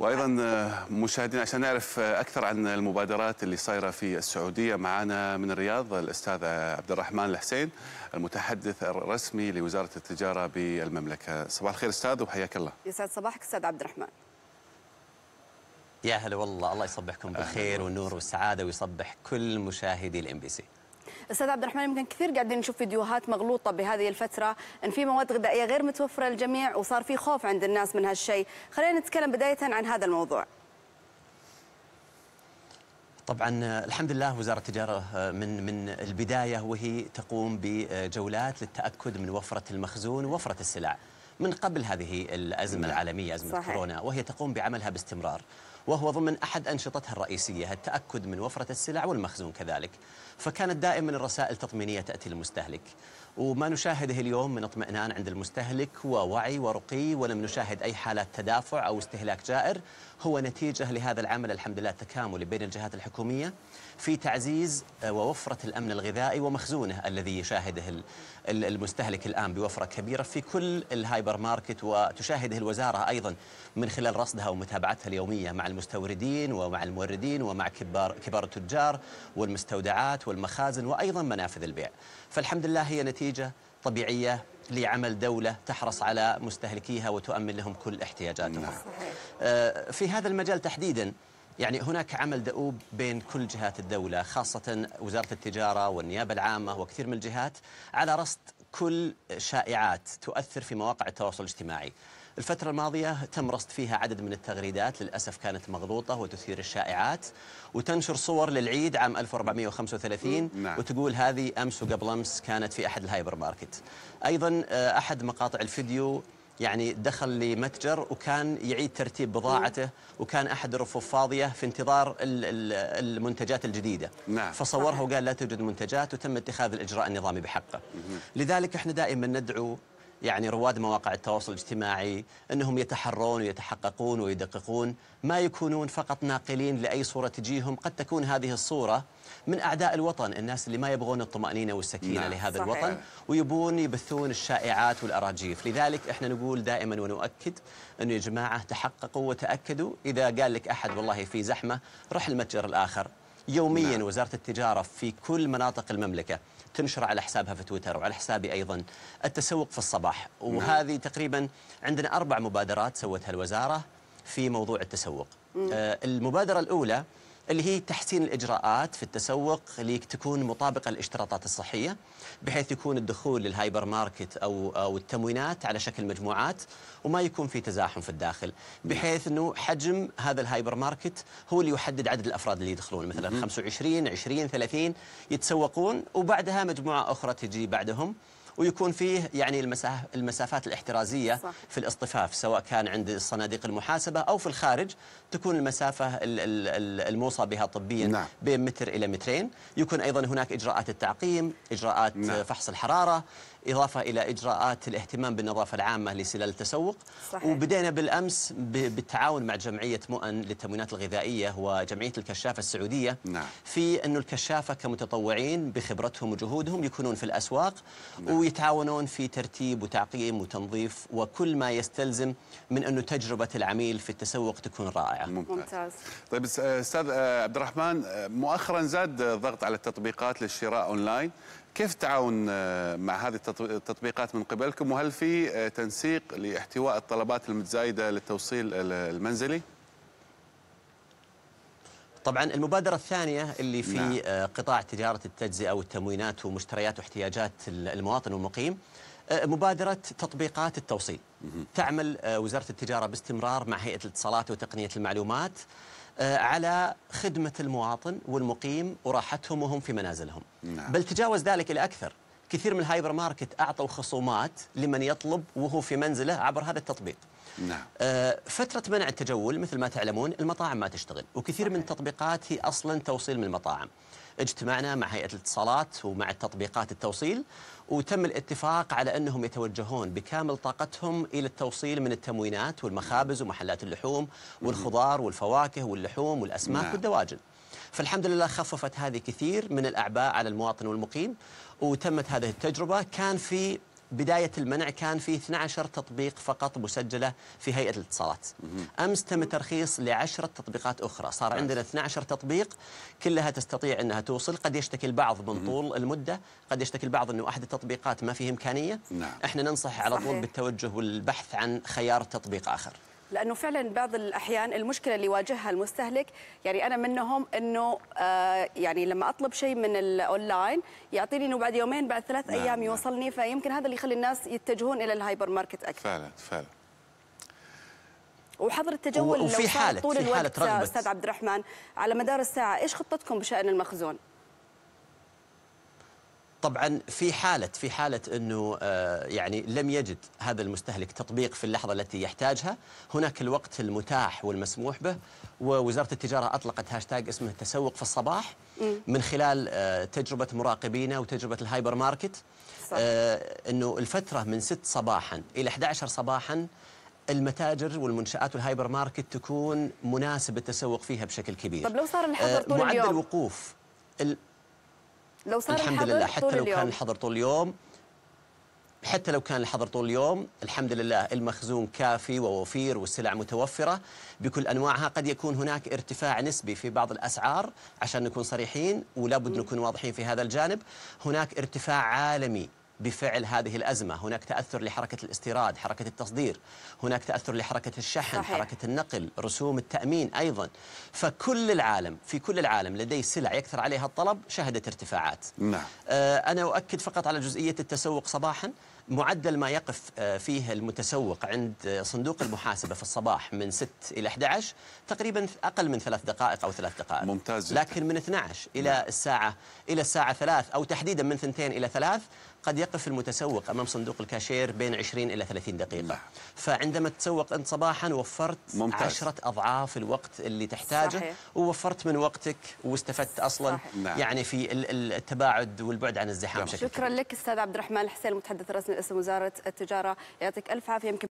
وايضا آه، مشاهدينا عشان نعرف آه، اكثر عن المبادرات اللي صايره في السعوديه معنا من الرياض الاستاذ عبد الرحمن الحسين المتحدث الرسمي لوزاره التجاره بالمملكه صباح الخير استاذ وحياك الله يسعد صباحك استاذ عبد الرحمن يا هلا والله الله يصبحكم بالخير والنور والسعاده ويصبح كل مشاهدي الام بي سي استاذ عبد الرحمن يمكن كثير قاعدين نشوف فيديوهات مغلوطه بهذه الفتره ان في مواد غذائيه غير متوفره للجميع وصار في خوف عند الناس من هالشيء خلينا نتكلم بدايه عن هذا الموضوع طبعا الحمد لله وزاره التجاره آه، من من البدايه وهي تقوم بجولات للتاكد من وفره المخزون ووفره السلع من قبل هذه الازمه نعم. العالميه ازمه صحيح. كورونا وهي تقوم بعملها باستمرار وهو ضمن أحد أنشطتها الرئيسية التأكد من وفرة السلع والمخزون كذلك فكانت دائما الرسائل التطمينية تأتي للمستهلك وما نشاهده اليوم من اطمئنان عند المستهلك ووعي ورقي ولم نشاهد أي حالات تدافع أو استهلاك جائر هو نتيجة لهذا العمل الحمد لله التكاملي بين الجهات الحكومية في تعزيز آه، ووفرة الأمن الغذائي ومخزونه الذي يشاهده المستهلك الآن بوفرة كبيرة في كل الهايبر ماركت وتشاهده الوزارة أيضا من خلال رصدها ومتابعتها اليومية مع المستوردين ومع الموردين ومع كبار, كبار التجار والمستودعات والمخازن وأيضا منافذ البيع فالحمد لله هي نتيجة نتيجة طبيعية لعمل دولة تحرص على مستهلكيها وتؤمن لهم كل احتياجاتهم نعم. آه، في هذا المجال تحديدا يعني هناك عمل دؤوب بين كل جهات الدولة خاصة وزارة التجارة والنيابة العامة وكثير من الجهات على رصد كل شائعات تؤثر في مواقع التواصل الاجتماعي الفترة الماضية تم رصد فيها عدد من التغريدات للأسف كانت مغلوطة وتثير الشائعات وتنشر صور للعيد عام 1435 نعم. وتقول هذه أمس وقبل أمس كانت في أحد الهايبر ماركت أيضا آه، أحد مقاطع الفيديو يعني دخل لمتجر وكان يعيد ترتيب بضاعته وكان احد الرفوف فاضيه في انتظار المنتجات الجديده نعم. فصورها وقال لا توجد منتجات وتم اتخاذ الاجراء النظامي بحقه لذلك احنا دائما ندعو يعني رواد مواقع التواصل الاجتماعي انهم يتحرون ويتحققون ويدققون ما يكونون فقط ناقلين لاي صوره تجيهم قد تكون هذه الصوره من اعداء الوطن الناس اللي ما يبغون الطمانينه والسكينه نعم. لهذا صحيح. الوطن ويبون يبثون الشائعات والاراجيف لذلك احنا نقول دائما ونؤكد انه يا جماعه تحققوا وتاكدوا اذا قال لك احد والله في زحمه رح المتجر الاخر يوميا نعم. وزارة التجارة في كل مناطق المملكة تنشر على حسابها في تويتر وعلى حسابي أيضا التسوق في الصباح نعم. تقريبا عندنا أربع مبادرات سوتها الوزارة في موضوع التسوق نعم. آه المبادرة الأولى اللي هي تحسين الإجراءات في التسوق اللي تكون مطابقة للاشتراطات الصحية بحيث يكون الدخول للهايبر ماركت أو, أو التموينات على شكل مجموعات وما يكون في تزاحم في الداخل بحيث أنه حجم هذا الهايبر ماركت هو اللي يحدد عدد الأفراد اللي يدخلون مثلا 25 20 30 يتسوقون وبعدها مجموعة أخرى تجي بعدهم ويكون فيه يعني المساف المسافات الاحترازيه صح. في الاصطفاف سواء كان عند الصناديق المحاسبه او في الخارج تكون المسافه الموصى بها طبيا نعم. بين متر الى مترين يكون ايضا هناك اجراءات التعقيم اجراءات نعم. فحص الحراره إضافة إلى إجراءات الاهتمام بالنظافة العامة لسلال التسوق صحيح. وبدأنا بالأمس بالتعاون مع جمعية مؤن للتموينات الغذائية وجمعية الكشافة السعودية نعم. في أن الكشافة كمتطوعين بخبرتهم وجهودهم يكونون في الأسواق نعم. ويتعاونون في ترتيب وتعقيم وتنظيف وكل ما يستلزم من أنه تجربة العميل في التسوق تكون رائعة ممتاز, ممتاز. طيب أستاذ آه، عبد الرحمن آه، مؤخرا زاد الضغط على التطبيقات للشراء أونلاين كيف التعاون آه، مع هذه التطبيقات من قبلكم وهل في آه، تنسيق لاحتواء الطلبات المتزايده للتوصيل المنزلي؟ طبعا المبادرة الثانية اللي في نعم. آه، قطاع تجارة التجزئة والتموينات ومشتريات واحتياجات المواطن والمقيم مبادرة تطبيقات التوصيل تعمل وزارة التجارة باستمرار مع هيئة الاتصالات وتقنية المعلومات آه، على خدمة المواطن والمقيم وراحتهم وهم في منازلهم نعم. بل تجاوز ذلك إلى أكثر كثير من الهايبر ماركت أعطوا خصومات لمن يطلب وهو في منزله عبر هذا التطبيق نعم. آه، فترة منع التجول مثل ما تعلمون المطاعم ما تشتغل وكثير من التطبيقات هي أصلا توصيل من المطاعم اجتمعنا مع هيئة الاتصالات ومع تطبيقات التوصيل وتم الاتفاق على أنهم يتوجهون بكامل طاقتهم إلى التوصيل من التموينات والمخابز ومحلات اللحوم والخضار والفواكه واللحوم والأسماك نعم. والدواجن فالحمد لله خففت هذه كثير من الأعباء على المواطن والمقيم وتمت هذه التجربة كان في بداية المنع كان في 12 تطبيق فقط مسجلة في هيئة الاتصالات أمس تم ترخيص لعشرة تطبيقات أخرى صار عندنا 12 تطبيق كلها تستطيع أنها توصل قد يشتكي البعض من طول المدة قد يشتكي البعض أنه أحد التطبيقات ما فيه إمكانية نعم. إحنا ننصح على طول بالتوجه والبحث عن خيار تطبيق آخر لانه فعلا بعض الاحيان المشكله اللي يواجهها المستهلك يعني انا منهم انه آه يعني لما اطلب شيء من الاونلاين يعطيني انه بعد يومين بعد ثلاث نعم ايام نعم. يوصلني فيمكن هذا اللي يخلي الناس يتجهون الى الهايبر ماركت اكثر فعلا فعلا وحظر التجول وفي لو حالة طول الوقت استاذ عبد الرحمن على مدار الساعه ايش خطتكم بشان المخزون طبعا في حالة في حالة أنه آه، يعني لم يجد هذا المستهلك تطبيق في اللحظة التي يحتاجها هناك الوقت المتاح والمسموح به ووزارة التجارة أطلقت هاشتاج اسمه التسوق في الصباح من خلال آه، تجربة مراقبينا وتجربة الهايبر ماركت آه، أنه الفترة من 6 صباحا إلى 11 صباحا المتاجر والمنشآت والهايبر ماركت تكون مناسب التسوق فيها بشكل كبير طب لو صار الحظر طول معدل اليوم معدل وقوف لو صار الحمد لله حتى طول لو اليوم. كان الحظر طول اليوم حتى لو كان الحظر طول اليوم الحمد لله المخزون كافي ووفير والسلع متوفرة بكل أنواعها قد يكون هناك ارتفاع نسبي في بعض الأسعار عشان نكون صريحين ولا بد نكون واضحين في هذا الجانب هناك ارتفاع عالمي بفعل هذه الأزمة هناك تأثر لحركة الاستيراد حركة التصدير هناك تأثر لحركة الشحن صحيح. حركة النقل رسوم التأمين أيضا فكل العالم في كل العالم لديه سلع يكثر عليها الطلب شهدت ارتفاعات نعم. آه أنا أؤكد فقط على جزئية التسوق صباحا معدل ما يقف آه، فيه المتسوق عند آه، صندوق المحاسبة في الصباح من 6 إلى 11 تقريبا أقل من ثلاث دقائق أو ثلاث دقائق ممتاز لكن من 12 إلى نعم. الساعة إلى الساعة 3 أو تحديدا من 2 إلى 3 قد يقف المتسوق أمام صندوق الكاشير بين 20 إلى 30 دقيقة نعم. فعندما تسوق أنت صباحا وفرت ممتاز. عشرة أضعاف الوقت اللي تحتاجه صحيح. ووفرت من وقتك واستفدت أصلا صحيح. نعم. يعني في التباعد والبعد عن الزحام نعم. شكرا لك أستاذ عبد الرحمن الحسين المتحدث الرسمي رئيس وزاره التجاره يعطيك الف عافيه يمكن